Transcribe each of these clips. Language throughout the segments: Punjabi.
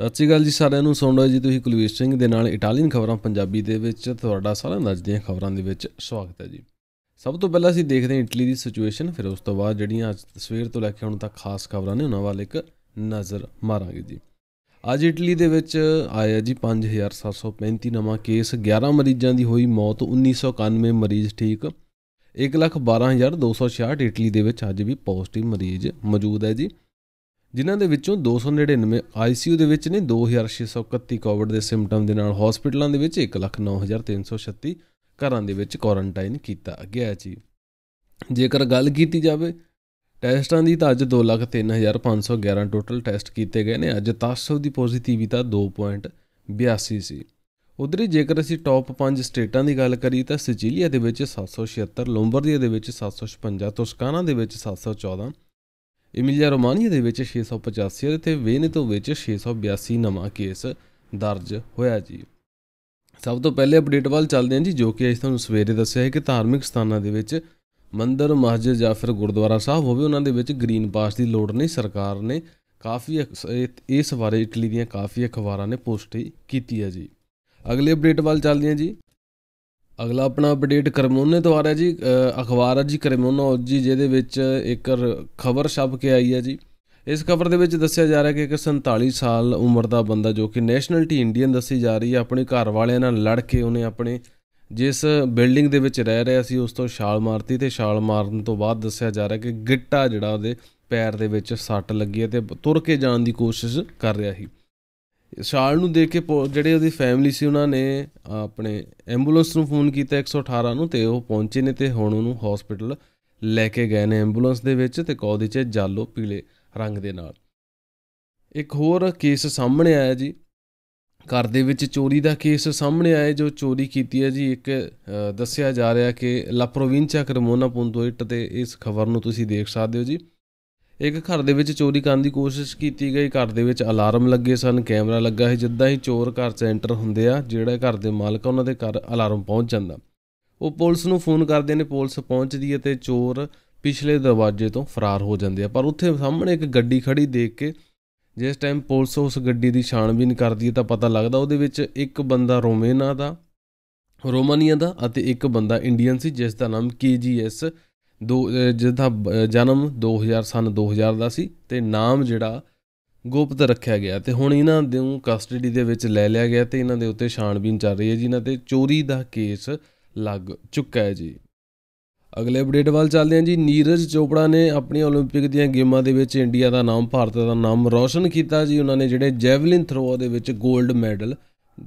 ਸਤਿ ਸ਼੍ਰੀ ਅਕਾਲ ਜੀ ਸਾਰਿਆਂ ਨੂੰ ਸੁਣ ਰਹੇ ਜੀ ਤੁਸੀਂ ਕੁਲਵੀਰ ਸਿੰਘ ਦੇ ਨਾਲ ਇਟਾਲੀਅਨ ਖਬਰਾਂ ਪੰਜਾਬੀ ਦੇ ਵਿੱਚ ਤੁਹਾਡਾ ਸਾਰਿਆਂ ਦਾ ਅੱਜ ਦੀਆਂ ਖਬਰਾਂ ਦੇ ਵਿੱਚ ਸਵਾਗਤ ਹੈ ਜੀ ਸਭ ਤੋਂ ਪਹਿਲਾਂ ਅਸੀਂ ਦੇਖਦੇ ਹਾਂ ਇਟਲੀ ਦੀ ਸਿਚੁਏਸ਼ਨ ਫਿਰ ਉਸ ਤੋਂ ਬਾਅਦ ਜਿਹੜੀਆਂ ਅੱਜ ਸਵੇਰ ਤੋਂ ਲੈ ਕੇ ਹੁਣ ਤੱਕ ਖਾਸ ਖਬਰਾਂ ਨੇ ਉਹਨਾਂ ਵੱਲ ਇੱਕ ਨਜ਼ਰ ਮਾਰਾਂਗੇ ਜੀ ਅੱਜ ਇਟਲੀ ਦੇ ਵਿੱਚ ਆਇਆ ਜੀ 5735 ਨਵਾਂ ਕੇਸ 11 ਮਰੀਜ਼ਾਂ ਦੀ ਹੋਈ ਮੌਤ 1991 ਮਰੀਜ਼ ਠੀਕ 112266 ਇਟਲੀ ਦੇ ਵਿੱਚ ਅੱਜ ਵੀ ਪੋਜ਼ਿਟਿਵ ਮਰੀਜ਼ ਮੌਜੂਦ ਹੈ ਜੀ ਜਿਨ੍ਹਾਂ ਦੇ ਵਿੱਚੋਂ 299 ਆਈਸੀਯੂ ਦੇ ਵਿੱਚ ਨੇ 2631 ਕੋਵਿਡ ਦੇ ਸਿੰਪਟਮ ਦੇ ਨਾਲ ਹਸਪੀਟਲਾਂ ਦੇ ਵਿੱਚ 109336 ਘਰਾਂ ਦੇ ਵਿੱਚ ਕੁਆਰੰਟਾਈਨ ਕੀਤਾ ਗਿਆ ਜੀ ਜੇਕਰ ਗੱਲ ਕੀਤੀ ਜਾਵੇ ਟੈਸਟਾਂ ਦੀ ਤਾਂ ਅੱਜ 203511 ਟੋਟਲ ਟੈਸਟ ਕੀਤੇ ਗਏ ਨੇ ਅੱਜ 700 ਦੀ ਪੋਜ਼ਿਟਿਵਿਟੀ 2.82 ਸੀ ਉਧਰੀ ਜੇਕਰ ਅਸੀਂ ਟੌਪ 5 ਸਟੇਟਾਂ ਦੀ ਗੱਲ ਕਰੀ ਤਾਂ ਸਿਚਿਲੀਆ ਦੇ ਵਿੱਚ 776 ਲੋਂਬਰਦੀਆ ਦੇ ਵਿੱਚ 756 ਤੁਸਕਾਨਾ ਦੇ ਵਿੱਚ 714 ਇਮੀਲੀਆ ਰੋਮਾਨੀਆ ਦੇ ਵਿੱਚ 685 ਅਤੇ ਵੇਨੇਤੋ ਵਿੱਚ 682 ਨਵਾਂ ਕੇਸ ਦਰਜ ਹੋਇਆ ਜੀ ਸਭ ਤੋਂ ਪਹਿਲੇ ਅਪਡੇਟ ਵੱਲ ਚੱਲਦੇ ਹਾਂ ਜੀ ਜੋ ਕਿ ਅੱਜ ਤੁਹਾਨੂੰ ਸਵੇਰੇ ਦੱਸਿਆ ਹੈ ਕਿ ਧਾਰਮਿਕ ਸਥਾਨਾਂ ਦੇ ਵਿੱਚ ਮੰਦਰ ਮਸਜਿਦ ਜਾਂ ਫਿਰ ਗੁਰਦੁਆਰਾ ਸਾਹਿਬ ਹੋਵੇ ਉਹਨਾਂ ਦੇ ਵਿੱਚ ਗ੍ਰੀਨ ਪਾਸ ਦੀ ਲੋੜ ਨਹੀਂ ਸਰਕਾਰ ਨੇ ਕਾਫੀ ਇਸ ਬਾਰੇ ਇਟਲੀ ਦੀਆਂ ਕਾਫੀ ਅਖਬਾਰਾਂ ਨੇ ਪੋਸਟ ਕੀਤੀ ਹੈ ਜੀ ਅਗਲੇ ਅਪਡੇਟ ਵੱਲ ਚੱਲਦੇ ਹਾਂ ਜੀ ਅਗਲਾ ਆਪਣਾ ਅਪਡੇਟ ਕਰਮੋਨੇ ਤੋਂ ਆ ਰਿਹਾ ਜੀ ਅਖਬਾਰ ਆ ਜੀ ਕਰਮੋਨਾ ਜੀ ਜਿਹਦੇ ਵਿੱਚ ਇੱਕ ਖਬਰ ਛਪ ਕੇ ਆਈ ਹੈ ਜੀ ਇਸ ਖਬਰ ਦੇ ਵਿੱਚ ਦੱਸਿਆ ਜਾ ਰਿਹਾ ਕਿ ਇੱਕ 47 ਸਾਲ ਉਮਰ ਦਾ ਬੰਦਾ ਜੋ ਕਿ ਨੈਸ਼ਨਲਟੀ ਇੰਡੀਅਨ ਦੱਸੀ ਜਾ ਰਹੀ ਹੈ ਆਪਣੇ ਘਰ ਵਾਲਿਆਂ ਨਾਲ ਲੜ ਕੇ ਉਹਨੇ ਆਪਣੇ ਜਿਸ ਬਿਲਡਿੰਗ ਦੇ ਵਿੱਚ ਰਹਿ ਰਿਹਾ ਸੀ ਉਸ ਤੋਂ ਛਾਲ ਮਾਰਤੀ ਤੇ ਛਾਲ ਮਾਰਨ ਤੋਂ ਬਾਅਦ ਦੱਸਿਆ ਜਾ ਰਿਹਾ ਕਿ ਗਿੱਟਾ ਜਿਹੜਾ ਉਹਦੇ ਪੈਰ ਦੇ ਵਿੱਚ ਸੱਟ ਲੱਗੀ ਹੈ ਤੇ ਤੁਰ ਕੇ ਜਾਣ ਦੀ ਕੋਸ਼ਿਸ਼ ਕਰ ਰਿਹਾ ਸੀ ਸ਼ਾਲ ਨੂੰ ਦੇਖ ਕੇ ਜਿਹੜੇ ਉਹਦੀ ਫੈਮਿਲੀ ਸੀ ਉਹਨਾਂ ਨੇ ਆਪਣੇ ਐਂਬੂਲੈਂਸ ਨੂੰ ਫੋਨ ਕੀਤਾ 118 ਨੂੰ ਤੇ ਉਹ ਪਹੁੰਚੇ ਨੇ ਤੇ ਹੁਣ ਉਹਨੂੰ ਹਸਪੀਟਲ ਲੈ ਕੇ ਗਏ ਨੇ ਐਂਬੂਲੈਂਸ ਦੇ ਵਿੱਚ ਤੇ ਕੌਦੇ 'ਚ ਜਾਲੋ ਪੀਲੇ ਰੰਗ ਦੇ ਨਾਲ ਇੱਕ ਹੋਰ ਕੇਸ ਸਾਹਮਣੇ ਆਇਆ ਜੀ ਘਰ ਦੇ ਵਿੱਚ ਚੋਰੀ ਦਾ ਕੇਸ ਸਾਹਮਣੇ ਆਇਆ ਜੋ ਚੋਰੀ ਕੀਤੀ ਹੈ ਜੀ ਇੱਕ ਦੱਸਿਆ ਜਾ ਰਿਹਾ ਕਿ ਲਾ ਪ੍ਰੋਵਿੰਚਾ ਕਰਮੋਨਾ ਪੁੰਦੋਇਟ ਤੇ ਇਸ ਖਬਰ ਨੂੰ ਤੁਸੀਂ ਦੇਖ ਸਕਦੇ ਹੋ ਜੀ ਇੱਕ ਘਰ ਦੇ ਵਿੱਚ ਚੋਰੀ ਕਰਨ ਦੀ ਕੋਸ਼ਿਸ਼ ਕੀਤੀ ਗਈ ਘਰ ਦੇ ਵਿੱਚ ਅਲਾਰਮ ਲੱਗੇ ਸਨ ਕੈਮਰਾ ਲੱਗਾ ਸੀ ਜਿੱਦਾਂ ਹੀ ਚੋਰ ਘਰ 'ਚ ਐਂਟਰ ਹੁੰਦੇ ਆ ਜਿਹੜਾ ਘਰ ਦੇ ਮਾਲਕ ਉਹਨਾਂ ਦੇ ਘਰ ਅਲਾਰਮ ਪਹੁੰਚ ਜਾਂਦਾ ਉਹ ਪੁਲਿਸ ਨੂੰ ਫੋਨ ਕਰਦੇ ਨੇ ਪੁਲਿਸ ਪਹੁੰਚਦੀ ਹੈ ਤੇ ਚੋਰ ਪਿਛਲੇ ਦਰਵਾਜ਼ੇ ਤੋਂ ਫਰਾਰ ਹੋ ਜਾਂਦੇ ਆ ਪਰ ਉੱਥੇ ਸਾਹਮਣੇ ਇੱਕ ਗੱਡੀ ਖੜੀ ਦੇਖ ਕੇ ਜਿਸ ਟਾਈਮ ਪੁਲਿਸ ਉਸ ਗੱਡੀ ਦੀ ਛਾਣਬੀਨ ਕਰਦੀ ਹੈ ਤਾਂ ਪਤਾ ਲੱਗਦਾ ਉਹਦੇ ਵਿੱਚ ਇੱਕ ਬੰਦਾ ਰੋਮੇਨਾ ਦਾ ਰੋਮਾਨੀਆ ਦਾ ਅਤੇ ਇੱਕ ਬੰਦਾ ਇੰਡੀਅਨ ਸੀ ਜਿਸ ਦਾ ਨਾਮ ਕੇਜੀਐਸ ਦੋ ਜਿਹਦਾ ਜਨਮ 2000 ਸਨ 2000 ਦਾ ਸੀ ਤੇ ਨਾਮ ਜਿਹੜਾ ਗੋਪਤ ਰੱਖਿਆ ਗਿਆ ਤੇ ਹੁਣ ਇਹਨਾਂ ਨੂੰ ਕਸਟਡੀ ਦੇ ਵਿੱਚ ਲੈ ਲਿਆ ਗਿਆ ਤੇ ਇਹਨਾਂ ਦੇ ਉੱਤੇ ਛਾਣਬੀਨ ਚੱਲ ਰਹੀ ਹੈ ਜੀ ਇਹਨਾਂ ਤੇ ਚੋਰੀ ਦਾ ਕੇਸ ਲੱਗ ਚੁੱਕਾ ਹੈ ਜੀ ਅਗਲੇ ਅਪਡੇਟ ਵੱਲ ਚੱਲਦੇ ਹਾਂ ਜੀ ਨੀਰਜ ਚੋਪੜਾ ਨੇ ਆਪਣੀ 올림픽 ਦੀਆਂ ਗੇਮਾਂ ਦੇ ਵਿੱਚ ਇੰਡੀਆ ਦਾ ਨਾਮ ਭਾਰਤ ਦਾ ਨਾਮ ਰੌਸ਼ਨ ਕੀਤਾ ਜੀ ਉਹਨਾਂ ਨੇ ਜਿਹੜੇ ਜੈਵਲਿਨ ਥਰੋ ਦੇ ਵਿੱਚ 골ਡ ਮੈਡਲ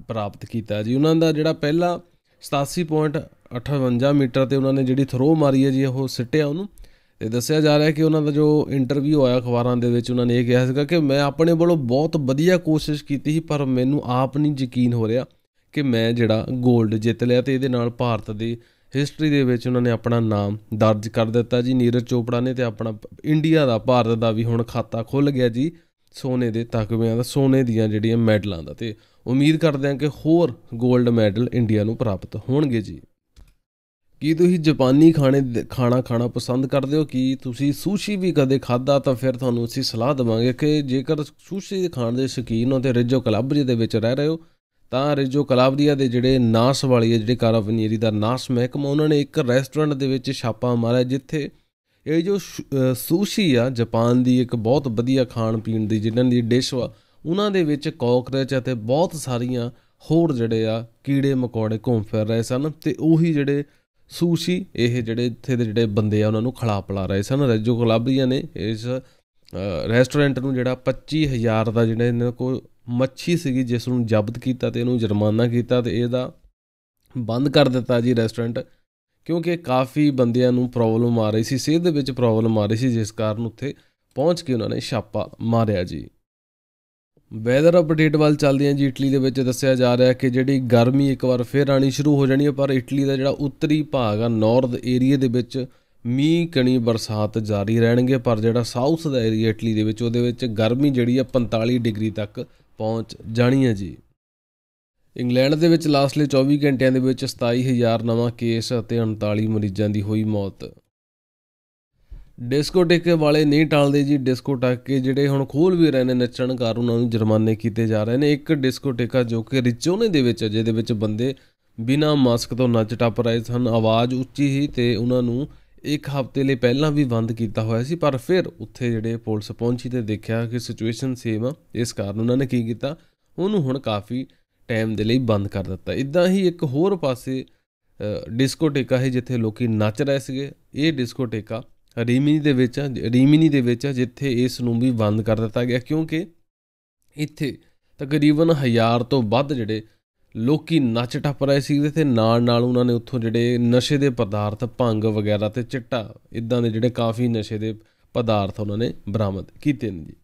ਪ੍ਰਾਪਤ ਕੀਤਾ ਜੀ ਉਹਨਾਂ ਦਾ ਜਿਹੜਾ ਪਹਿਲਾ 58 ਮੀਟਰ ਤੇ ਉਹਨਾਂ ਨੇ ਜਿਹੜੀ ਥਰੋ ਮਾਰੀ ਹੈ ਜੀ ਉਹ ਸਿੱਟਿਆ ਉਹਨੂੰ ਤੇ ਦੱਸਿਆ ਜਾ ਰਿਹਾ ਹੈ ਕਿ ਉਹਨਾਂ ਦਾ ਜੋ ਇੰਟਰਵਿਊ ਹੋਇਆ ਅਖਬਾਰਾਂ ਦੇ ਵਿੱਚ ਉਹਨਾਂ ਨੇ ਇਹ ਕਿਹਾ ਸੀਗਾ ਕਿ ਮੈਂ ਆਪਣੇ ਵੱਲੋਂ ਬਹੁਤ ਵਧੀਆ ਕੋਸ਼ਿਸ਼ ਕੀਤੀ ਸੀ ਪਰ ਮੈਨੂੰ ਆਪ ਨਹੀਂ ਯਕੀਨ ਹੋ ਰਿਹਾ ਕਿ ਮੈਂ ਜਿਹੜਾ 골ਡ ਜਿੱਤ ਲਿਆ ਤੇ ਇਹਦੇ ਨਾਲ ਭਾਰਤ ਦੀ ਹਿਸਟਰੀ ਦੇ ਵਿੱਚ ਉਹਨਾਂ ਨੇ ਆਪਣਾ ਨਾਮ ਦਰਜ ਕਰ ਦਿੱਤਾ ਜੀ ਨੀਰਜ ਚੋਪੜਾ ਨੇ ਤੇ ਆਪਣਾ ਇੰਡੀਆ ਦਾ ਭਾਰਤ ਦਾ ਵੀ ਹੁਣ ਖਾਤਾ ਖੁੱਲ ਗਿਆ ਜੀ ਸੋਨੇ ਦੇ ਤਗਮਿਆਂ ਦਾ ਸੋਨੇ ਦੀਆਂ ਜਿਹੜੀਆਂ ਮੈਡਲਾਂ ਦਾ ਤੇ ਉਮੀਦ ਕਰਦੇ ਹਾਂ ਕਿ ਹੋਰ 골ਡ ਮੈਡਲ ਇੰਡੀਆ ਨੂੰ ਪ੍ਰਾਪਤ ਹੋਣਗੇ ਜੀ ਕੀ ਤੁਸੀਂ ਜਾਪਾਨੀ ਖਾਣੇ ਖਾਣਾ ਖਾਣਾ ਪਸੰਦ ਕਰਦੇ ਹੋ ਕੀ ਤੁਸੀਂ ਸੁਸ਼ੀ ਵੀ ਕਦੇ ਖਾਦਾ ਤਾਂ ਫਿਰ ਤੁਹਾਨੂੰ ਅਸੀਂ ਸਲਾਹ ਦਵਾਂਗੇ ਕਿ ਜੇਕਰ ਸੁਸ਼ੀ ਖਾਣ ਦੇ ਸ਼ਕੀਨ ਹੋ ਤੇ ਰਿਜੋ ਕਲੱਬ ਜੀ ਦੇ ਵਿੱਚ ਰਹਿ ਰਹੇ ਹੋ ਤਾਂ ਰਿਜੋ ਦੀਆਂ ਦੇ ਜਿਹੜੇ ਨਾਸ ਵਾਲੀ ਹੈ ਜਿਹੜੇ ਕਾਰਾ ਪਨੀਰੀ ਦਾ ਨਾਸ ਮਹਿਕਮਾ ਉਹਨਾਂ ਨੇ ਇੱਕ ਰੈਸਟੋਰੈਂਟ ਦੇ ਵਿੱਚ ਛਾਪਾ ਮਾਰਿਆ ਜਿੱਥੇ ਇਹ ਜੋ ਸੂਸ਼ੀ ਆ ਜਾਪਾਨ ਦੀ ਇੱਕ ਬਹੁਤ ਵਧੀਆ ਖਾਣ ਪੀਣ ਦੀ ਜਿਨ੍ਹਾਂ ਦੀ ਡਿਸ਼ ਵਾ ਉਹਨਾਂ ਦੇ ਵਿੱਚ ਕਾਕਰੋਚ ਅਤੇ ਬਹੁਤ ਸਾਰੀਆਂ ਹੋਰ ਜਿਹੜੇ ਆ ਕੀੜੇ ਮਕੌੜੇ ਘੁੰਮ ਫਿਰ ਰਹੇ ਸਨ ਤੇ ਉਹੀ ਜਿਹੜੇ ਸੂਸ਼ੀ ਇਹ ਜਿਹੜੇ ਇੱਥੇ ਦੇ ਜਿਹੜੇ ਬੰਦੇ ਆ ਉਹਨਾਂ ਨੂੰ ਖਲਾ ਪਲਾ ਰਹੇ ਸਨ ਕਲੱਬ ਗੁਲਾਬੀਆਂ ਨੇ ਇਸ ਰੈਸਟੋਰੈਂਟ ਨੂੰ ਜਿਹੜਾ 25000 ਦਾ ਜਿਹੜੇ ਇਹਨਾਂ ਕੋ ਮੱਛੀ ਸੀਗੀ ਜਿਸ ਨੂੰ ਜ਼ਬਤ ਕੀਤਾ ਤੇ ਇਹਨੂੰ ਜੁਰਮਾਨਾ ਕੀਤਾ ਤੇ ਇਹਦਾ ਬੰਦ ਕਰ ਦਿੱਤਾ ਜੀ ਰੈਸਟੋਰੈਂਟ ਕਿਉਂਕਿ ਕਾਫੀ ਬੰਦਿਆਂ ਨੂੰ ਪ੍ਰੋਬਲਮ ਆ ਰਹੀ ਸੀ ਸਿਹਤ ਦੇ ਵਿੱਚ ਪ੍ਰੋਬਲਮ ਆ ਰਹੀ ਸੀ ਜਿਸ ਕਾਰਨ ਉੱਥੇ ਪਹੁੰਚ ਕੇ ਉਹਨਾਂ ਨੇ ਛਾਪਾ ਮਾਰਿਆ ਜੀ ਵੈਦਰ ਅਪਡੇਟ ਵੱਲ ਚੱਲਦੇ ਹਾਂ ਜੀ ਇਟਲੀ ਦੇ ਵਿੱਚ ਦੱਸਿਆ ਜਾ ਰਿਹਾ ਕਿ ਜਿਹੜੀ ਗਰਮੀ ਇੱਕ ਵਾਰ ਫੇਰ ਆਣੀ ਸ਼ੁਰੂ ਹੋ ਜਾਣੀ ਹੈ ਪਰ ਇਟਲੀ ਦਾ ਜਿਹੜਾ ਉੱਤਰੀ ਭਾਗ ਆ ਨਾਰਥ ਏਰੀਆ ਦੇ ਵਿੱਚ ਮੀਂਹ ਕਣੀ ਬਰਸਾਤ ਜਾਰੀ ਰਹਿਣਗੇ ਪਰ ਜਿਹੜਾ ਸਾਊਥ ਦਾ ਏਰੀਆ ਇਟਲੀ ਦੇ ਵਿੱਚ ਉਹਦੇ ਵਿੱਚ ਗਰਮੀ ਜਿਹੜੀ ਆ 45 ਡਿਗਰੀ ਤੱਕ ਪਹੁੰਚ ਜਾਣੀ ਹੈ ਜੀ ਇੰਗਲੈਂਡ ਦੇ ਵਿੱਚ ਲਾਸਟਲੇ 24 ਘੰਟਿਆਂ ਦੇ ਵਿੱਚ 27000 ਨਵਾਂ ਕੇਸ ਅਤੇ 39 ਮਰੀਜ਼ਾਂ ਦੀ ਹੋਈ ਮੌਤ ਡਿਸਕੋਟੇਕੇ ਵਾਲੇ ਨਹੀਂ ਟਾਲਦੇ ਜੀ ਡਿਸਕੋਟੇਕੇ ਜਿਹੜੇ ਹੁਣ ਖੋਲ ਵੀ ਰਹੇ ਨੇ ਨੱਚਣ ਕਰ ਉਹਨਾਂ ਨੂੰ ਜੁਰਮਾਨੇ ਕੀਤੇ ਜਾ ਰਹੇ ਨੇ ਇੱਕ ਡਿਸਕੋਟੇਕਾ ਜੋ ਕਿ ਰਿਚੋਨੇ ਦੇ ਵਿੱਚ ਜਿਹਦੇ ਵਿੱਚ ਬੰਦੇ ਬਿਨਾਂ ਮਾਸਕ ਤੋਂ ਨੱਚ ਟੱਪ ਰਹੇ ਸਨ ਆਵਾਜ਼ ਉੱਚੀ ਹੀ ਤੇ ਉਹਨਾਂ ਨੂੰ ਇੱਕ ਹਫ਼ਤੇ ਲਈ ਪਹਿਲਾਂ ਵੀ ਬੰਦ ਕੀਤਾ ਹੋਇਆ ਸੀ ਪਰ ਫਿਰ ਉੱਥੇ ਜਿਹੜੇ ਪੁਲਿਸ ਪਹੁੰਚੀ ਤੇ ਦੇਖਿਆ ਕਿ ਸਿਚੁਏਸ਼ਨ ਸੇਮ ਆ ਇਸ ਕਾਰਨ ਉਹਨਾਂ ਨੇ ਕੀ ਕੀਤਾ ਉਹਨੂੰ ਹੁਣ ਕਾਫੀ ਟਾਈਮ ਦੇ ਲਈ ਬੰਦ ਕਰ ਦਿੱਤਾ ਇਦਾਂ ਹੀ ਇੱਕ ਹੋਰ ਪਾਸੇ ਡਿਸਕੋਟੇਕਾ ਹੈ ਜਿੱਥੇ ਲੋਕੀ ਨੱਚ ਰਹੇ ਸੀਗੇ ਇਹ ਡਿਸਕੋਟੇਕਾ ਰੀਮਿਨੀ ਦੇ ਵਿੱਚ ਰੀਮਿਨੀ ਦੇ ਵਿੱਚ ਜਿੱਥੇ ਇਸ ਨੂੰ ਵੀ ਬੰਦ ਕਰ ਦਿੱਤਾ ਗਿਆ ਕਿਉਂਕਿ ਇੱਥੇ ਤਕਰੀਬਨ 1000 ਤੋਂ ਵੱਧ ਜਿਹੜੇ ਲੋਕੀ ਨੱਚ ਟੱਪ ਰਹੇ ਸੀ ਤੇ ਨਾਲ ਨਾਲ ਉਹਨਾਂ ਨੇ ਉੱਥੋਂ ਜਿਹੜੇ ਨਸ਼ੇ ਦੇ ਪਦਾਰਥ ਭੰਗ ਵਗੈਰਾ ਤੇ ਚਿੱਟਾ ਇਦਾਂ ਦੇ ਜਿਹੜੇ ਕਾਫੀ ਨਸ਼ੇ ਦੇ ਪਦਾਰਥ ਉਹਨਾਂ ਨੇ ਬਰਾਮਦ ਕੀਤੇ ਨੇ ਜੀ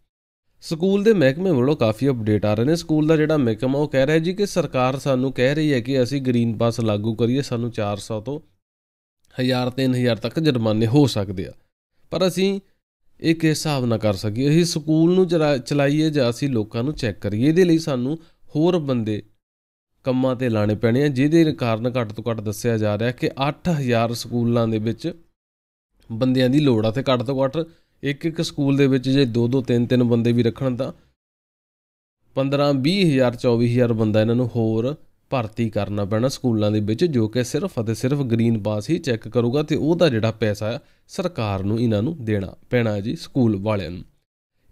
ਸਕੂਲ ਦੇ ਮਹਿਕਮੇ ਵੱਲੋਂ ਕਾਫੀ ਅਪਡੇਟ ਆ ਰਹੇ ਨੇ ਸਕੂਲ ਦਾ ਜਿਹੜਾ ਮਹਿਕਮਾ ਉਹ ਕਹਿ ਰਿਹਾ ਜੀ ਕਿ ਸਰਕਾਰ ਸਾਨੂੰ ਕਹਿ ਰਹੀ ਹੈ ਕਿ ਅਸੀਂ ਗ੍ਰੀਨ ਪਾਸ ਲਾਗੂ ਕਰੀਏ ਸਾਨੂੰ 400 ਤੋਂ 1000 3000 ਤੱਕ ਜੁਰਮਾਨੇ ਹੋ ਸਕਦੇ ਆ ਪਰ ਅਸੀਂ ਇਹ ਕਿਸ ਹਿਸਾਬ ਨਾਲ ਕਰ ਸਕੀਏ ਅਸੀਂ ਸਕੂਲ ਨੂੰ ਚਲਾਈਏ ਜਾਂ ਅਸੀਂ ਲੋਕਾਂ ਨੂੰ ਚੈੱਕ ਕਰੀਏ ਇਹਦੇ ਲਈ ਸਾਨੂੰ ਹੋਰ ਬੰਦੇ ਕੰਮਾਂ ਤੇ ਲਾਣੇ ਪੈਣੇ ਆ ਜਿਹਦੇ ਕਾਰਨ ਘੱਟ ਤੋਂ ਘੱਟ ਦੱਸਿਆ ਜਾ ਰਿਹਾ ਕਿ 8000 ਸਕੂਲਾਂ ਦੇ ਵਿੱਚ ਬੰਦਿਆਂ ਦੀ ਲੋੜ ਆ ਤੇ ਘੱਟ ਤੋਂ ਘੱਟ ਇੱਕ ਇੱਕ ਸਕੂਲ ਦੇ ਵਿੱਚ ਜੇ 2 2 3 3 ਬੰਦੇ ਵੀ ਰੱਖਣ ਤਾਂ 15 20000 24000 ਬੰਦਾ ਇਹਨਾਂ ਨੂੰ ਹੋਰ ਭਰਤੀ ਕਰਨਾ ਪੈਣਾ ਸਕੂਲਾਂ ਦੇ ਵਿੱਚ ਜੋ ਕਿ ਸਿਰਫ ਅਤੇ ਸਿਰਫ ਗ੍ਰੀਨ ਪਾਸ ਹੀ ਚੈੱਕ ਕਰੂਗਾ ਤੇ ਉਹਦਾ ਜਿਹੜਾ ਪੈਸਾ ਸਰਕਾਰ ਨੂੰ ਇਹਨਾਂ ਨੂੰ ਦੇਣਾ ਪੈਣਾ ਜੀ ਸਕੂਲ ਵਾਲਿਆਂ ਨੂੰ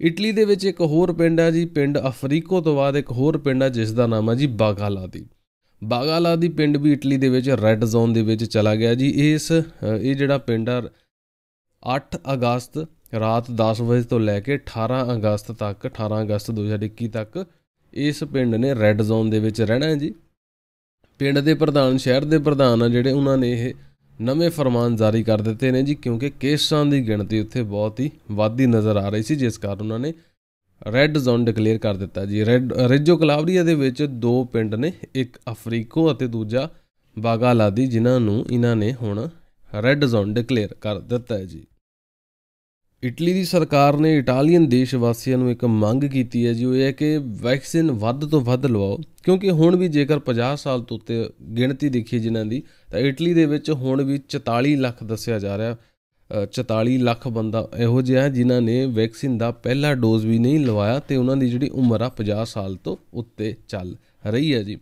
ਇਟਲੀ ਦੇ ਵਿੱਚ ਇੱਕ ਹੋਰ ਪਿੰਡ ਹੈ ਜੀ ਪਿੰਡ ਅਫਰੀਕੋ ਤੋਂ ਬਾਅਦ ਇੱਕ ਹੋਰ ਪਿੰਡ ਹੈ ਜਿਸ ਦਾ ਨਾਮ ਹੈ ਜੀ ਬਾਗਾਲਾ ਦੀ ਬਾਗਾਲਾ ਦੀ ਪਿੰਡ ਵੀ ਇਟਲੀ ਦੇ ਵਿੱਚ ਰੈੱਡ ਜ਼ੋਨ ਦੇ ਵਿੱਚ ਚਲਾ ਗਿਆ ਜੀ ਇਸ ਇਹ ਜਿਹੜਾ ਪਿੰਡ ਹੈ 8 ਅਗਸਤ ਰਾਤ 10 ਵਜੇ ਤੋਂ ਲੈ ਕੇ 18 ਅਗਸਤ ਤੱਕ 18 ਅਗਸਤ 2021 ਤੱਕ ਇਸ ਪਿੰਡ ਨੇ ਰੈੱਡ ਜ਼ੋਨ ਦੇ ਵਿੱਚ ਰਹਿਣਾ ਹੈ ਜੀ ਪਿੰਡ ਦੇ ਪ੍ਰਧਾਨ ਸ਼ਹਿਰ ਦੇ ਪ੍ਰਧਾਨ ਆ ਜਿਹੜੇ ਉਹਨਾਂ ਨੇ ਇਹ ਨਵੇਂ ਫਰਮਾਨ ਜਾਰੀ ਕਰ ਦਿੱਤੇ ਨੇ ਜੀ ਕਿਉਂਕਿ ਕੇਸਾਂ ਦੀ ਗਿਣਤੀ ਉੱਥੇ ਬਹੁਤ ਹੀ ਵਾਧੀ ਨਜ਼ਰ ਆ ਰਹੀ ਸੀ ਜਿਸ ਕਾਰਨ ਉਹਨਾਂ ਨੇ ਰੈੱਡ ਜ਼ੋਨ ਡਿਕਲੇਅਰ ਕਰ ਦਿੱਤਾ ਜੀ ਰੈੱਡ ਰੇਜੋ ਕਲਾਵਰੀਆ ਦੇ ਵਿੱਚ ਦੋ ਪਿੰਡ ਨੇ ਇੱਕ ਅਫਰੀਕੋ ਅਤੇ ਦੂਜਾ ਬਾਗਾਲਾਦੀ ਜਿਨ੍ਹਾਂ ਨੂੰ ਇਹਨਾਂ ਨੇ ਹੁਣ ਰੈੱਡ ਜ਼ੋਨ ਡਿਕਲੇਅਰ ਕਰ ਦਿੱਤਾ ਹੈ ਜੀ ਇਟਲੀ ਦੀ ਸਰਕਾਰ ਨੇ ਇਟਾਲੀਅਨ ਦੇਸ਼ ਵਾਸੀਆਂ ਨੂੰ ਇੱਕ ਮੰਗ ਕੀਤੀ ਹੈ ਜੀ ਉਹ ਇਹ ਹੈ ਕਿ ਵੈਕਸੀਨ ਵੱਧ ਤੋਂ ਵੱਧ ਲਵਾਓ ਕਿਉਂਕਿ ਹੁਣ ਵੀ ਜੇਕਰ 50 ਸਾਲ ਤੋਂ ਉੱਤੇ ਗਿਣਤੀ ਦੇਖੀ ਜਿਨ੍ਹਾਂ ਦੀ ਤਾਂ ਇਟਲੀ ਦੇ ਵਿੱਚ ਹੁਣ ਵੀ 44 ਲੱਖ ਦੱਸਿਆ ਜਾ ਰਿਹਾ 44 ਲੱਖ ਬੰਦਾ ਇਹੋ ਜਿਹਾ ਹੈ ਜਿਨ੍ਹਾਂ ਨੇ ਵੈਕਸੀਨ ਦਾ ਪਹਿਲਾ ਡੋਜ਼ ਵੀ ਨਹੀਂ ਲਵਾਇਆ ਤੇ ਉਹਨਾਂ ਦੀ ਜਿਹੜੀ ਉਮਰ ਆ 50 ਸਾਲ ਤੋਂ ਉੱਤੇ ਚੱਲ ਰਹੀ ਹੈ ਜੀ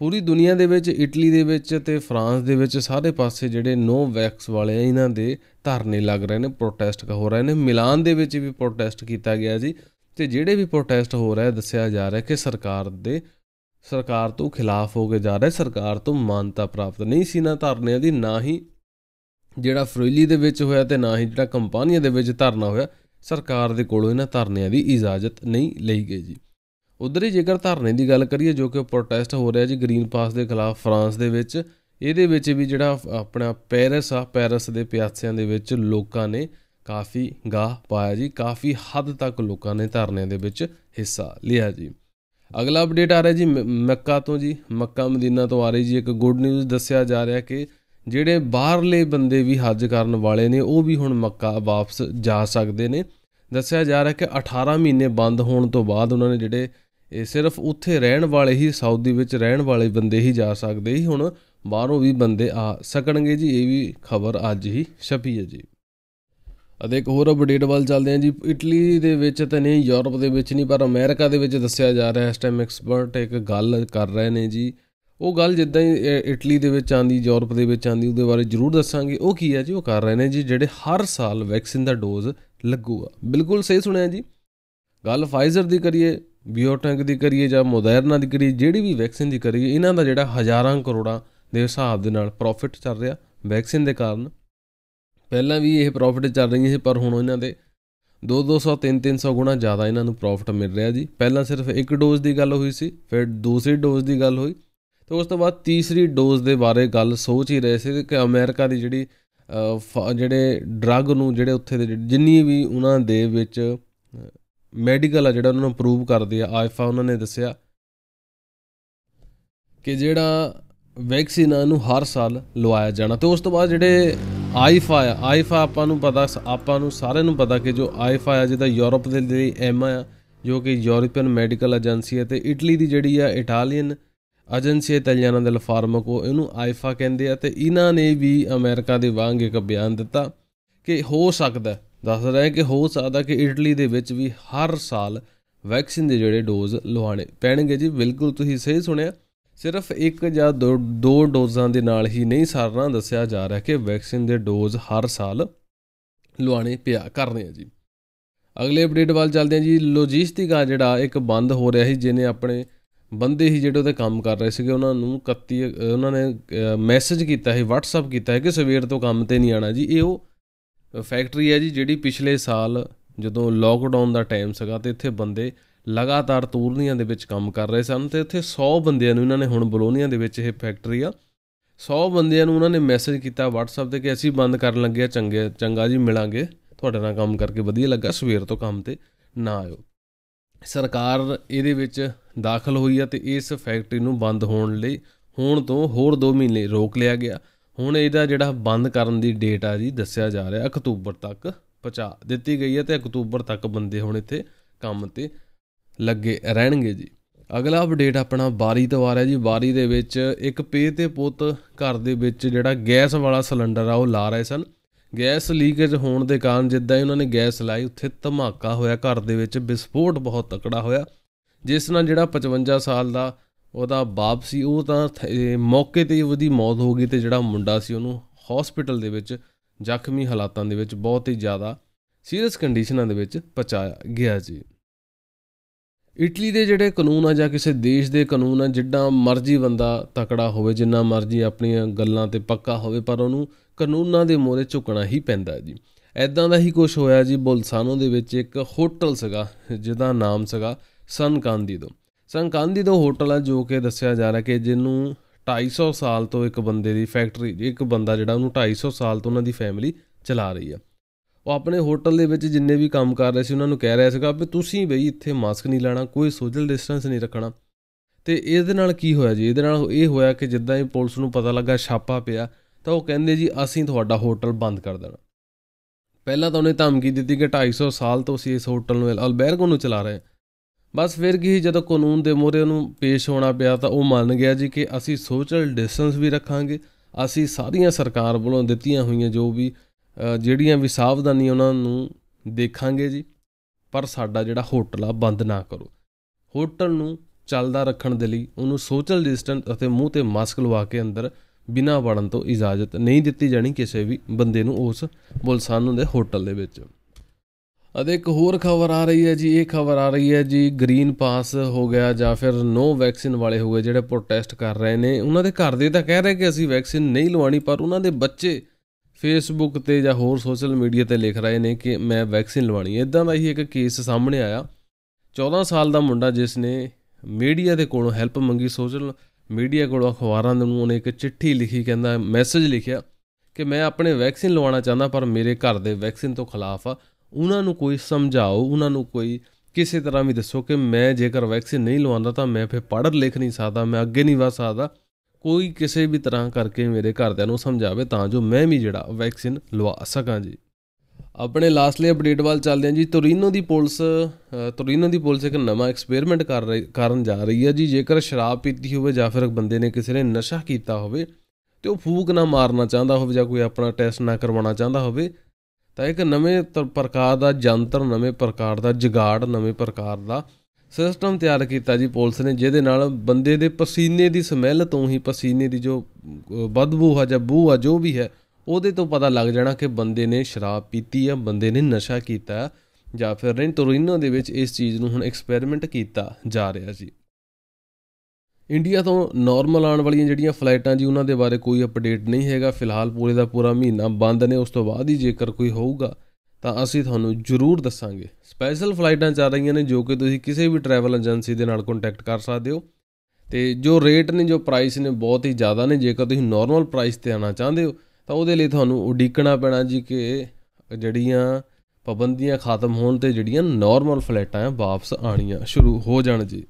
ਪੂਰੀ ਦੁਨੀਆ ਦੇ ਵਿੱਚ ਇਟਲੀ ਦੇ ਵਿੱਚ ਤੇ ਫਰਾਂਸ ਦੇ ਵਿੱਚ ਸਾਰੇ ਪਾਸੇ ਜਿਹੜੇ ਨੋ ਵੈਕਸ ਵਾਲੇ ਆ ਇਹਨਾਂ ਦੇ ਧਰਨੇ ਲੱਗ ਰਹੇ ਨੇ ਪ੍ਰੋਟੈਸਟ ਹੋ ਰਹੇ ਨੇ ਮਿਲਾਨ ਦੇ ਵਿੱਚ ਵੀ ਪ੍ਰੋਟੈਸਟ ਕੀਤਾ ਗਿਆ ਜੀ ਤੇ ਜਿਹੜੇ ਵੀ ਪ੍ਰੋਟੈਸਟ ਹੋ ਰਹੇ ਦੱਸਿਆ ਜਾ ਰਿਹਾ ਕਿ ਸਰਕਾਰ ਦੇ ਸਰਕਾਰ ਤੋਂ ਖਿਲਾਫ ਹੋ ਕੇ ਜਾ ਰਿਹਾ ਸਰਕਾਰ ਤੋਂ ਮਾਨਤਾ ਪ੍ਰਾਪਤ ਨਹੀਂ ਸੀ ਨਾ ਧਰਨਿਆਂ ਦੀ ਨਾ ਹੀ ਜਿਹੜਾ ਫਰੋਲੀ ਦੇ ਵਿੱਚ ਹੋਇਆ ਤੇ ਨਾ ਹੀ ਜਿਹੜਾ ਕੰਪਨੀਆਂ ਦੇ ਵਿੱਚ ਧਰਨਾ ਹੋਇਆ ਸਰਕਾਰ ਦੇ ਕੋਲੋਂ ਇਹਨਾਂ ਧਰਨਿਆਂ ਦੀ ਇਜਾਜ਼ਤ ਨਹੀਂ ਲਈ ਗਈ ਜੀ ਉਧਰ ਹੀ ਜੇਕਰ ਧਰਨੇ ਦੀ ਗੱਲ ਕਰੀਏ ਜੋ ਕਿ ਪ੍ਰੋਟੈਸਟ ਹੋ ਰਿਹਾ ਜੀ ਗ੍ਰੀਨ ਪਾਸ ਦੇ ਖਿਲਾਫ ਫਰਾਂਸ ਦੇ ਵਿੱਚ ਇਹਦੇ ਵਿੱਚ ਵੀ ਜਿਹੜਾ ਆਪਣਾ ਪੈਰਿਸ ਆ ਪੈਰਿਸ ਦੇ ਪਿਆਸਿਆਂ ਦੇ ਵਿੱਚ ਲੋਕਾਂ ਨੇ ਕਾਫੀ ਗਾਹ ਪਾਇਆ ਜੀ ਕਾਫੀ ਹੱਦ ਤੱਕ ਲੋਕਾਂ ਨੇ ਧਰਨਿਆਂ ਦੇ ਵਿੱਚ ਹਿੱਸਾ ਲਿਆ ਜੀ ਅਗਲਾ ਅਪਡੇਟ ਆ ਰਿਹਾ ਜੀ ਮੱਕਾ ਤੋਂ ਜੀ ਮੱਕਾ ਮਦੀਨਾ ਤੋਂ ਆ ਰਹੀ ਜੀ ਇੱਕ ਗੁੱਡ ਨਿਊਜ਼ ਦੱਸਿਆ ਜਾ ਰਿਹਾ ਕਿ ਜਿਹੜੇ ਬਾਹਰਲੇ ਬੰਦੇ ਵੀ ਹੱਜ ਕਰਨ ਵਾਲੇ ਨੇ ਉਹ ਵੀ ਹੁਣ ਮੱਕਾ ਵਾਪਸ ਜਾ ਸਕਦੇ ਨੇ ਦੱਸਿਆ ਜਾ ਰਿਹਾ ਕਿ 18 ਮਹੀਨੇ ਬੰਦ ਹੋਣ ਤੋਂ ਬਾਅਦ ਉਹਨਾਂ ਨੇ ਜਿਹੜੇ ਇਹ ਸਿਰਫ ਉੱਥੇ ਰਹਿਣ ਵਾਲੇ ਹੀ ਸਾਊਦੀ ਵਿੱਚ ਰਹਿਣ ਵਾਲੇ ਬੰਦੇ ਹੀ ਜਾ ਸਕਦੇ ਹੀ ਹੁਣ ਬਾਹਰੋਂ ਵੀ ਬੰਦੇ ਆ ਸਕਣਗੇ ਜੀ ਇਹ ਵੀ ਖਬਰ ਅੱਜ ਹੀ ਛਪੀ ਹੈ ਜੀ ਅਦੇ ਇੱਕ ਹੋਰ ਅਪਡੇਟ ਵੱਲ ਚੱਲਦੇ ਹਾਂ ਜੀ ਇਟਲੀ ਦੇ ਵਿੱਚ ਤਾਂ ਨਹੀਂ ਯੂਰਪ ਦੇ ਵਿੱਚ ਨਹੀਂ ਪਰ ਅਮਰੀਕਾ ਦੇ ਵਿੱਚ ਦੱਸਿਆ ਜਾ ਰਿਹਾ ਇਸ ਟਾਈਮ ਐਕਸਪਰਟ ਇੱਕ ਗੱਲ ਕਰ ਰਹੇ ਨੇ ਜੀ ਉਹ ਗੱਲ ਜਿੱਦਾਂ ਹੀ ਇਟਲੀ ਦੇ ਵਿੱਚ ਆਂਦੀ ਯੂਰਪ ਦੇ ਵਿੱਚ ਆਂਦੀ ਉਹਦੇ ਬਾਰੇ ਜ਼ਰੂਰ ਦੱਸਾਂਗੇ ਉਹ ਕੀ ਹੈ ਜੀ ਉਹ ਕਰ ਰਹੇ ਨੇ ਜੀ ਜਿਹੜੇ ਹਰ ਸਾਲ ਵੈਕਸੀਨ ਦਾ ਡੋਜ਼ ਲੱਗੂਗਾ ਬਿਲਕੁਲ ਸਹੀ ਸੁਣਿਆ ਜੀ ਗੱਲ ਫਾਈਜ਼ਰ ਦੀ ਕਰੀਏ ਬਿਓਟੈਕ ਦੀ ਕਰੀਏ ਜਾਂ ਮੋਡਰਨਾ ਦੀ ਕਰੀਏ ਜਿਹੜੀ ਵੀ ਵੈਕਸੀਨ ਦੀ ਕਰੀਏ ਇਹਨਾਂ ਦਾ ਜਿਹੜਾ ਹਜ਼ਾਰਾਂ ਕਰੋੜਾਂ ਦੇ ਹਿਸਾਬ ਦੇ ਨਾਲ ਪ੍ਰੋਫਿਟ ਚੱਲ ਰਿਹਾ ਵੈਕਸੀਨ ਦੇ ਕਾਰਨ ਪਹਿਲਾਂ ਵੀ ਇਹ ਪ੍ਰੋਫਿਟ ਚੱਲ ਰਹੀ ਸੀ ਪਰ ਹੁਣ ਇਹਨਾਂ ਦੇ 2-200 3-300 ਗੁਣਾ ਜ਼ਿਆਦਾ ਇਹਨਾਂ ਨੂੰ ਪ੍ਰੋਫਿਟ ਮਿਲ ਰਿਹਾ ਜੀ ਪਹਿਲਾਂ ਸਿਰਫ ਇੱਕ ਡੋਜ਼ ਦੀ ਗੱਲ ਹੋਈ ਸੀ ਫਿਰ ਦੂਸਰੀ ਡੋਜ਼ ਦੀ ਗੱਲ ਹੋਈ ਤੇ ਉਸ ਤੋਂ ਬਾਅਦ ਤੀਸਰੀ ਡੋਜ਼ ਦੇ ਬਾਰੇ ਗੱਲ ਸੋਚ ਹੀ ਰਹੇ ਸੀ ਕਿ ਅਮਰੀਕਾ ਦੀ ਜਿਹੜੀ ਜਿਹੜੇ ਡਰੱਗ ਨੂੰ ਜਿਹੜੇ ਉੱਥੇ ਦੇ ਜਿੰਨੀ ਵੀ ਉਹਨਾਂ ਦੇ ਵਿੱਚ ਮੈਡੀਕਲ ਆ ਜਿਹੜਾ ਉਹਨਾਂ ਨੂੰ ਅਪਰੂਵ ਕਰਦੇ ਆ ਆਇਫਾ ਉਹਨਾਂ ਨੇ ਦੱਸਿਆ ਕਿ ਜਿਹੜਾ ਵੈਕਸੀਨ ਆ ਨੂੰ ਹਰ ਸਾਲ ਲਵਾਇਆ ਜਾਣਾ ਤੇ ਉਸ ਤੋਂ ਬਾਅਦ ਜਿਹੜੇ ਆਇਫਾ ਆ ਆਇਫਾ ਆਪਾਂ ਨੂੰ ਪਤਾ ਆਪਾਂ ਨੂੰ ਸਾਰਿਆਂ ਨੂੰ ਪਤਾ ਕਿ ਜੋ ਆਇਫਾ ਆ ਜਿਹਦਾ ਯੂਰਪ ਦੇ ਲਈ ਐਮਾ ਆ ਜੋ ਕਿ ਯੂਰੋਪੀਅਨ ਮੈਡੀਕਲ ਏਜੰਸੀ ਹੈ ਤੇ ਇਟਲੀ ਦੀ ਜਿਹੜੀ ਆ ਇਟਾਲੀਅਨ ਏਜੰਸੀ ਇਟਾਲੀਆਨਾ ਦੇ ਫਾਰਮਾਕੋ ਇਹਨੂੰ ਆਇਫਾ ਕਹਿੰਦੇ ਆ ਤੇ ਇਹਨਾਂ ਨੇ ਵੀ ਅਮਰੀਕਾ ਦੇ ਵਾਂਗ ਇੱਕ ਬਿਆਨ ਦਿੱਤਾ ਕਿ ਹੋ ਸਕਦਾ ਦੱਸ ਹੈ ਕਿ ਹੋ ਸਕਦਾ ਕਿ ਇਟਲੀ ਦੇ ਵਿੱਚ ਵੀ ਹਰ ਸਾਲ ਵੈਕਸੀਨ ਦੇ ਜਿਹੜੇ ਡੋਜ਼ ਲਵਾਣੇ ਪੈਣਗੇ ਜੀ ਬਿਲਕੁਲ ਤੁਸੀਂ ਸਹੀ ਸੁਣਿਆ ਸਿਰਫ ਇੱਕ ਜਾਂ ਦੋ ਡੋਜ਼ਾਂ ਦੇ ਨਾਲ ਹੀ ਨਹੀਂ ਸਾਰਨਾ ਦੱਸਿਆ ਜਾ ਰਿਹਾ ਕਿ ਵੈਕਸੀਨ ਦੇ ਡੋਜ਼ ਹਰ ਸਾਲ ਲਵਾਣੇ ਪਿਆ ਕਰਨੇ ਆ ਜੀ ਅਗਲੇ ਅਪਡੇਟ ਵੱਲ ਚੱਲਦੇ ਆ ਜੀ ਲੌਜਿਸਟਿਕ ਆ ਜਿਹੜਾ ਇੱਕ ਬੰਦ ਹੋ ਰਿਹਾ ਸੀ ਜਿਹਨੇ ਆਪਣੇ ਬੰਦੇ ਹੀ ਜਿਹੜੇ ਉਹਦੇ ਕੰਮ ਕਰ ਰਹੇ ਸੀਗੇ ਉਹਨਾਂ ਨੂੰ 31 ਉਹਨਾਂ ਨੇ ਮੈਸੇਜ ਕੀਤਾ ਹੈ WhatsApp ਕੀਤਾ ਹੈ ਕਿ ਸਵੇਰ ਤੋਂ ਕੰਮ ਤੇ ਨਹੀਂ ਆਣਾ ਜੀ ਇਹ ਉਹ ਫੈਕਟਰੀ ਹੈ ਜੀ ਜਿਹੜੀ ਪਿਛਲੇ ਸਾਲ ਜਦੋਂ ਲੋਕਡਾਊਨ ਦਾ ਟਾਈਮ ਸੀਗਾ ਤੇ ਇੱਥੇ ਬੰਦੇ ਲਗਾਤਾਰ ਤੂਰਨੀਆਂ ਦੇ ਵਿੱਚ ਕੰਮ ਕਰ ਰਹੇ ਸਨ ਤੇ ਇੱਥੇ 100 ਬੰਦਿਆਂ ਨੂੰ ਇਹਨਾਂ ਨੇ ਹੁਣ ਬਲੋਨੀਆ ਦੇ ਵਿੱਚ ਇਹ ਫੈਕਟਰੀ ਆ 100 ਬੰਦਿਆਂ ਨੂੰ ਉਹਨਾਂ ਨੇ ਮੈਸੇਜ ਕੀਤਾ WhatsApp ਤੇ ਕਿ ਅਸੀਂ ਬੰਦ ਕਰਨ ਲੱਗੇ ਆ ਚੰਗੇ ਚੰਗਾ ਜੀ ਮਿਲਾਂਗੇ ਤੁਹਾਡੇ ਨਾਲ ਕੰਮ ਕਰਕੇ ਵਧੀਆ ਲੱਗਾ ਸਵੇਰ ਤੋਂ ਕੰਮ ਤੇ ਨਾ ਆਇਓ ਸਰਕਾਰ ਇਹਦੇ ਵਿੱਚ ਦਾਖਲ ਹੋਈ ਆ ਤੇ ਇਸ ਫੈਕਟਰੀ ਨੂੰ ਬੰਦ ਹੋਣ ਲਈ ਹੋਣ ਤੋਂ ਹੋਰ 2 ਮਹੀਨੇ ਰੋਕ ਲਿਆ ਗਿਆ ਹੁਣ ਇਹਦਾ ਜਿਹੜਾ ਬੰਦ ਕਰਨ ਦੀ ਡੇਟ ਆ ਜੀ ਦੱਸਿਆ ਜਾ ਰਿਹਾ ਅਕਤੂਬਰ ਤੱਕ ਪਹੁੰਚਾ ਦਿੱਤੀ ਗਈ ਹੈ ਤੇ ਅਕਤੂਬਰ ਤੱਕ ਬੰਦੇ ਹੁਣ ਇੱਥੇ ਕੰਮ ਤੇ ਲੱਗੇ ਰਹਿਣਗੇ ਜੀ ਅਗਲਾ ਅਪਡੇਟ ਆਪਣਾ ਬਾਰੀ ਤੋਂ ਆ ਰਿਹਾ ਜੀ ਬਾਰੀ ਦੇ ਵਿੱਚ ਇੱਕ ਪੇ ਤੇ ਪੁੱਤ ਘਰ ਦੇ ਵਿੱਚ ਜਿਹੜਾ ਗੈਸ ਵਾਲਾ ਸਿਲੰਡਰ ਆ ਉਹ ਲਾ ਰਹੇ ਸਨ ਗੈਸ ਲੀਕੇਜ ਹੋਣ ਦੇ ਕਾਰਨ ਜਿੱਦਾਂ ਹੀ ਉਹਨਾਂ ਨੇ ਗੈਸ ਲਾਈ ਉੱਥੇ ਧਮਾਕਾ ਹੋਇਆ ਘਰ ਦੇ ਵਿੱਚ ਵਿਸਫੋਟ ਬਹੁਤ ਤਕੜਾ ਹੋਇਆ ਜਿਸ ਨਾਲ ਜਿਹੜਾ 55 ਸਾਲ ਦਾ ਉਹਦਾ ਬਾਪ ਸੀ ਉਹ ਤਾਂ ਮੌਕੇ ਤੇ ਉਹਦੀ ਮੌਤ ਹੋ ਗਈ ਤੇ ਜਿਹੜਾ ਮੁੰਡਾ ਸੀ ਉਹਨੂੰ ਹਸਪੀਟਲ ਦੇ ਵਿੱਚ ਜ਼ਖਮੀ ਹਾਲਾਤਾਂ ਦੇ ਵਿੱਚ ਬਹੁਤ ਹੀ ਜ਼ਿਆਦਾ ਸੀਰੀਅਸ ਕੰਡੀਸ਼ਨਾਂ ਦੇ ਵਿੱਚ ਪਹੁੰਚਾਇਆ ਗਿਆ ਜੀ ਇਟਲੀ ਦੇ ਜਿਹੜੇ ਕਾਨੂੰਨ ਆ ਜਾਂ ਕਿਸੇ ਦੇਸ਼ ਦੇ ਕਾਨੂੰਨ ਆ ਜਿੱਡਾ ਮਰਜ਼ੀ ਬੰਦਾ ਤਕੜਾ ਹੋਵੇ ਜਿੰਨਾ ਮਰਜ਼ੀ ਆਪਣੀਆਂ ਗੱਲਾਂ ਤੇ ਪੱਕਾ ਹੋਵੇ ਪਰ ਉਹਨੂੰ ਕਾਨੂੰਨਾਂ ਦੇ ਮੋਰੇ ਝੁਕਣਾ ਹੀ ਪੈਂਦਾ ਜੀ ਐਦਾਂ ਦਾ ਹੀ ਕੁਝ ਹੋਇਆ ਜੀ ਬੁਲਸਾਨੋ ਦੇ ਵਿੱਚ ਇੱਕ ਹੋਟਲ ਸੀਗਾ ਜਿਹਦਾ ਨਾਮ ਸੀਗਾ ਸਨ ਕਾਂਦੀਦੋ ਸੰਕਾਂਦੀ ਦਾ ਹੋਟਲ ਆ ਜੋ ਕਿ ਦੱਸਿਆ ਜਾ ਰਿਹਾ ਕਿ ਜਿਹਨੂੰ 250 ਸਾਲ ਤੋਂ ਇੱਕ ਬੰਦੇ ਦੀ ਫੈਕਟਰੀ ਇੱਕ ਬੰਦਾ ਜਿਹੜਾ ਉਹਨੂੰ 250 ਸਾਲ ਤੋਂ ਉਹਨਾਂ ਦੀ ਫੈਮਿਲੀ ਚਲਾ ਰਹੀ ਆ ਉਹ ਆਪਣੇ ਹੋਟਲ ਦੇ ਵਿੱਚ ਜਿੰਨੇ ਵੀ ਕੰਮ ਕਰ ਰਹੇ ਸੀ ਉਹਨਾਂ ਨੂੰ ਕਹਿ ਰਿਹਾ ਸੀਗਾ ਵੀ ਤੁਸੀਂ ਬਈ ਇੱਥੇ ਮਾਸਕ ਨਹੀਂ ਲਾਣਾ ਕੋਈ ਸੋਸ਼ਲ ਡਿਸਟੈਂਸ ਨਹੀਂ ਰੱਖਣਾ ਤੇ ਇਹਦੇ ਨਾਲ ਕੀ ਹੋਇਆ ਜੀ ਇਹਦੇ ਨਾਲ ਇਹ ਹੋਇਆ ਕਿ ਜਿੱਦਾਂ ਹੀ ਪੁਲਿਸ ਨੂੰ ਪਤਾ ਲੱਗਾ ਛਾਪਾ ਪਿਆ ਤਾਂ ਉਹ ਕਹਿੰਦੇ ਜੀ ਅਸੀਂ ਤੁਹਾਡਾ ਹੋਟਲ ਬੰਦ ਕਰ ਦੇਣਾ ਪਹਿਲਾਂ ਤਾਂ ਉਹਨੇ ਧਮਕੀ ਦਿੱਤੀ ਕਿ 250 ਸਾਲ ਤੋਂ ਅਸੀਂ ਇਸ ਹੋਟਲ ਨੂੰ ਅਲਬੈਰਗੋ ਨੂੰ ਚਲਾ ਰਹੇ ਹਾਂ ਬਸ ਫਿਰ ਕੀ ਜਦੋਂ ਕਾਨੂੰਨ ਦੇ ਮੋਹਰੇ ਨੂੰ ਪੇਸ਼ ਹੋਣਾ ਪਿਆ ਤਾਂ ਉਹ ਮੰਨ ਗਿਆ ਜੀ ਕਿ ਅਸੀਂ ਸੋਸ਼ਲ ਡਿਸਟੈਂਸ ਵੀ ਰੱਖਾਂਗੇ ਅਸੀਂ ਸਾਰੀਆਂ ਸਰਕਾਰ ਵੱਲੋਂ ਦਿੱਤੀਆਂ ਹੋਈਆਂ ਜੋ ਵੀ ਜਿਹੜੀਆਂ ਵੀ ਸਾਵਧਾਨੀਆਂ ਉਹਨਾਂ ਨੂੰ ਦੇਖਾਂਗੇ ਜੀ ਪਰ ਸਾਡਾ ਜਿਹੜਾ ਹੋਟਲ ਆ ਬੰਦ ਨਾ ਕਰੋ ਹੋਟਲ ਨੂੰ ਚੱਲਦਾ ਰੱਖਣ ਦੇ ਲਈ ਉਹਨੂੰ ਸੋਸ਼ਲ ਡਿਸਟੈਂਸ ਅਤੇ ਮੂੰਹ ਤੇ ਮਾਸਕ ਲਵਾ ਕੇ ਅੰਦਰ ਬਿਨਾਂ ਵੜਨ ਤੋਂ ਇਜਾਜ਼ਤ ਨਹੀਂ ਦਿੱਤੀ ਜਾਣੀ ਕਿਸੇ ਵੀ ਬੰਦੇ ਨੂੰ ਉਸ ਬੁਲਸਾਨ ਦੇ ਹੋਟਲ ਦੇ ਵਿੱਚ ਅਤੇ ਇੱਕ ਹੋਰ ਖਬਰ ਆ ਰਹੀ ਹੈ ਜੀ ਇਹ ਖਬਰ ਆ ਰਹੀ ਹੈ ਜੀ ਗ੍ਰੀਨ ਪਾਸ ਹੋ ਗਿਆ ਜਾਂ ਫਿਰ ਨੋ ਵੈਕਸੀਨ ਵਾਲੇ ਹੋ ਗਏ ਜਿਹੜੇ ਪ੍ਰੋਟੈਸਟ ਕਰ ਰਹੇ ਨੇ ਉਹਨਾਂ ਦੇ ਘਰ ਦੇ ਤਾਂ ਕਹਿ ਰਹੇ ਕਿ ਅਸੀਂ ਵੈਕਸੀਨ ਨਹੀਂ ਲਵਾਣੀ ਪਰ ਉਹਨਾਂ ਦੇ ਬੱਚੇ ਫੇਸਬੁੱਕ ਤੇ ਜਾਂ ਹੋਰ ਸੋਸ਼ਲ ਮੀਡੀਆ ਤੇ ਲਿਖ ਰਹੇ ਨੇ ਕਿ ਮੈਂ ਵੈਕਸੀਨ ਲਵਾਣੀ ਹੈ ਇਦਾਂ ਦਾ ਹੀ ਇੱਕ ਕੇਸ ਸਾਹਮਣੇ ਆਇਆ 14 ਸਾਲ ਦਾ ਮੁੰਡਾ ਜਿਸ ਨੇ ਮੀਡੀਆ ਦੇ ਕੋਲੋਂ ਹੈਲਪ ਮੰਗੀ ਸੋਸ਼ਲ ਮੀਡੀਆ ਕੋਲੋਂ ਅਖਬਾਰਾਂ ਦੇ ਨੂੰ ਉਹਨੇ ਇੱਕ ਚਿੱਠੀ ਲਿਖੀ ਕਹਿੰਦਾ ਮੈਸੇਜ ਲਿਖਿਆ ਕਿ ਮੈਂ ਆਪਣੇ ਵੈਕਸੀਨ ਲਵਾਉਣਾ ਚਾਹੁੰਦਾ ਪਰ ਮੇਰੇ ਘਰ ਦੇ ਵੈਕਸੀਨ ਤੋਂ ਖਿਲਾਫ ਆ ਉਹਨਾਂ ਨੂੰ ਕੋਈ ਸਮਝਾਓ ਉਹਨਾਂ ਨੂੰ ਕੋਈ ਕਿਸੇ ਤਰ੍ਹਾਂ ਵੀ ਦੱਸੋ ਕਿ ਮੈਂ ਜੇਕਰ ਵੈਕਸੀਨ ਨਹੀਂ ਲਵਾਉਂਦਾ ਤਾਂ ਮੈਂ ਫਿਰ ਪੜ੍ਹ ਲਿਖ ਨਹੀਂ ਸਕਦਾ ਮੈਂ ਅੱਗੇ ਨਹੀਂ ਵਧ ਸਕਦਾ ਕੋਈ ਕਿਸੇ ਵੀ ਤਰ੍ਹਾਂ ਕਰਕੇ ਮੇਰੇ ਘਰਦਿਆਂ ਨੂੰ ਸਮਝਾਵੇ ਤਾਂ ਜੋ ਮੈਂ ਵੀ ਜਿਹੜਾ ਵੈਕਸੀਨ ਲਵਾ ਸਕਾਂ ਜੀ ਆਪਣੇ ਲਾਸਟਲੀ ਅਪਡੇਟ ਵੱਲ ਚੱਲਦੇ ਹਾਂ ਜੀ ਤੋਰੀਨੋ ਦੀ ਪੁਲਿਸ ਤੋਰੀਨੋ ਦੀ ਪੁਲਿਸ ਇੱਕ ਨਵਾਂ ਐਕਸਪੈਰੀਮੈਂਟ ਕਰ ਰਹੀ ਕਰਨ ਜਾ ਰਹੀ ਹੈ ਜੀ ਜੇਕਰ ਸ਼ਰਾਬ ਪੀਤੀ ਹੋਵੇ ਜਾਂ ਫਿਰ ਬੰਦੇ ਨੇ ਕਿਸੇ ਨੇ ਨਸ਼ਾ ਕੀਤਾ ਹੋਵੇ ਤੇ ਉਹ ਫੂਕ ਨਾ ਮਾਰਨਾ ਚਾਹੁੰਦਾ ਹੋਵੇ ਜਾਂ ਕੋਈ ਆਪਣਾ ਟੈਸਟ ਨਾ ਕਰਵਾਉਣਾ ਚਾਹੁੰਦਾ ਹੋਵੇ ਤਾਂ ਇੱਕ ਨਵੇਂ ਪ੍ਰਕਾਰ ਦਾ ਜੰਤਰ ਨਵੇਂ ਪ੍ਰਕਾਰ ਦਾ ਜਗਾੜ ਨਵੇਂ ਪ੍ਰਕਾਰ ਦਾ ਸਿਸਟਮ ਤਿਆਰ ਕੀਤਾ ਜੀ ਪੁਲਿਸ ਨੇ ਜਿਹਦੇ ਨਾਲ ਬੰਦੇ ਦੇ ਪਸੀਨੇ ਦੀ ਸਮੈਲ ਤੋਂ ਹੀ ਪਸੀਨੇ ਦੀ ਜੋ ਬਦਬੂ ਹੈ ਜਾਂ ਬੂ ਆ ਜੋ ਵੀ ਹੈ ਉਹਦੇ ਤੋਂ ਪਤਾ ਲੱਗ ਜਾਣਾ ਕਿ ਬੰਦੇ ਨੇ ਸ਼ਰਾਬ ਪੀਤੀ ਆ ਬੰਦੇ ਨੇ ਨਸ਼ਾ ਕੀਤਾ ਜਾਂ ਫਿਰ ਰੈਂਟੋਰੀਨੋ ਦੇ ਵਿੱਚ ਇਸ ਚੀਜ਼ ਨੂੰ ਹੁਣ ਐਕਸਪੈਰੀਮੈਂਟ ਕੀਤਾ ਜਾ ਰਿਹਾ ਜੀ ਇੰਡੀਆ ਤੋਂ ਨਾਰਮਲ ਆਉਣ ਵਾਲੀਆਂ ਜਿਹੜੀਆਂ ਫਲਾਈਟਾਂ ਜੀ ਉਹਨਾਂ ਦੇ ਬਾਰੇ ਕੋਈ ਅਪਡੇਟ ਨਹੀਂ ਹੈਗਾ ਫਿਲਹਾਲ ਪੂਰੇ ਦਾ ਪੂਰਾ ਮਹੀਨਾ ਬੰਦ ਨੇ ਉਸ ਤੋਂ ਬਾਅਦ ਹੀ ਜੇਕਰ ਕੋਈ ਹੋਊਗਾ ਤਾਂ ਅਸੀਂ ਤੁਹਾਨੂੰ ਜ਼ਰੂਰ ਦੱਸਾਂਗੇ ਸਪੈਸ਼ਲ ਫਲਾਈਟਾਂ ਚੱਲ ਰਹੀਆਂ ਨੇ ਜੋ ਕਿ ਤੁਸੀਂ ਕਿਸੇ ਵੀ ਟਰੈਵਲ ਏਜੰਸੀ ਦੇ ਨਾਲ ਕੰਟੈਕਟ ਕਰ ਸਕਦੇ ਹੋ ਤੇ ਜੋ ਰੇਟ ਨੇ ਜੋ ਪ੍ਰਾਈਸ ਨੇ ਬਹੁਤ ਹੀ ਜ਼ਿਆਦਾ ਨੇ ਜੇਕਰ ਤੁਸੀਂ ਨਾਰਮਲ ਪ੍ਰਾਈਸ ਤੇ ਆਣਾ ਚਾਹੁੰਦੇ ਹੋ ਤਾਂ ਉਹਦੇ ਲਈ ਤੁਹਾਨੂੰ ਉਡੀਕਣਾ ਪੈਣਾ ਜੀ ਕਿ ਜਿਹੜੀਆਂ ਪਾਬੰਦੀਆਂ ਖਤਮ ਹੋਣ ਤੇ ਜਿਹੜੀਆਂ ਨਾਰਮਲ ਫਲੈਟਾਂ ਆ ਵਾਪਸ ਆਣੀਆਂ ਸ਼ੁਰੂ ਹੋ ਜਾਣ ਜੀ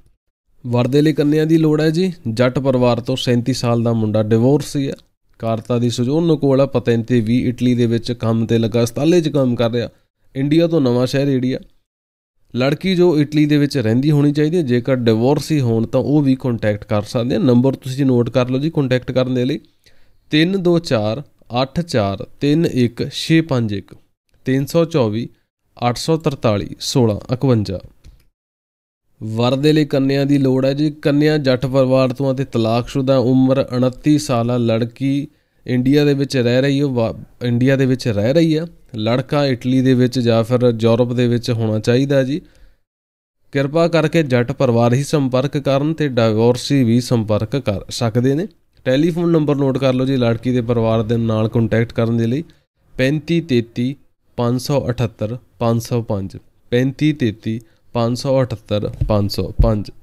ਵਰਦੇ ਲਈ ਕੰਨਿਆਂ ਦੀ ਲੋੜ ਹੈ ਜੀ ਜੱਟ ਪਰਿਵਾਰ ਤੋਂ 37 ਸਾਲ ਦਾ ਮੁੰਡਾ ਡਿਵੋਰਸ ਹੀ ਹੈ ਕਾਰਤਾ ਦੀ ਸੁਜੋਨ ਕੋਲ ਆ ਪਤੈਂਤੇ ਵੀ ਇਟਲੀ ਦੇ ਵਿੱਚ ਕੰਮ ਤੇ ਲੱਗਾ ਸਤਾਲੇ 'ਚ ਕੰਮ ਕਰ ਰਿਹਾ ਇੰਡੀਆ ਤੋਂ ਨਵਾਂ ਸ਼ਹਿਰ ਏਰੀਆ ਲੜਕੀ ਜੋ ਇਟਲੀ ਦੇ ਵਿੱਚ ਰਹਿੰਦੀ ਹੋਣੀ ਚਾਹੀਦੀ ਹੈ ਜੇਕਰ ਡਿਵੋਰਸ ਹੀ ਹੋਣ ਤਾਂ ਉਹ ਵੀ ਕੰਟੈਕਟ ਕਰ ਸਕਦੇ ਆ ਨੰਬਰ ਤੁਸੀਂ ਨੋਟ ਕਰ ਲਓ ਜੀ ਕੰਟੈਕਟ ਕਰਨ ਦੇ ਲਈ 324 8431 324 843 51 ਵਰ ਦੇ ਲਈ ਕੰਨਿਆ ਦੀ ਲੋੜ ਹੈ ਜੀ ਕੰਨਿਆ ਜੱਟ ਪਰਿਵਾਰ ਤੋਂ ਅਤੇ ਤਲਾਕਸ਼ੁਦਾ ਉਮਰ 29 ਆ ਲੜਕੀ ਇੰਡੀਆ ਦੇ ਵਿੱਚ ਰਹਿ ਰਹੀ ਹੈ ਇੰਡੀਆ ਦੇ ਵਿੱਚ ਰਹਿ ਰਹੀ ਹੈ ਲੜਕਾ ਇਟਲੀ ਦੇ ਵਿੱਚ ਜਾਂ ਫਿਰ ਯੂਰਪ ਦੇ ਵਿੱਚ ਹੋਣਾ ਚਾਹੀਦਾ ਜੀ ਕਿਰਪਾ ਕਰਕੇ ਜੱਟ ਪਰਿਵਾਰ ਹੀ ਸੰਪਰਕ ਕਰਨ ਤੇ ਡਾਈਵੋਰਸੀ ਵੀ ਸੰਪਰਕ ਕਰ ਸਕਦੇ ਨੇ ਟੈਲੀਫੋਨ ਨੰਬਰ ਨੋਟ ਕਰ ਲਓ ਜੀ ਲੜਕੀ ਦੇ ਪਰਿਵਾਰ ਦੇ ਨਾਲ ਕੰਟੈਕਟ ਕਰਨ ਦੇ ਲਈ 3533 578 505 3533 578 505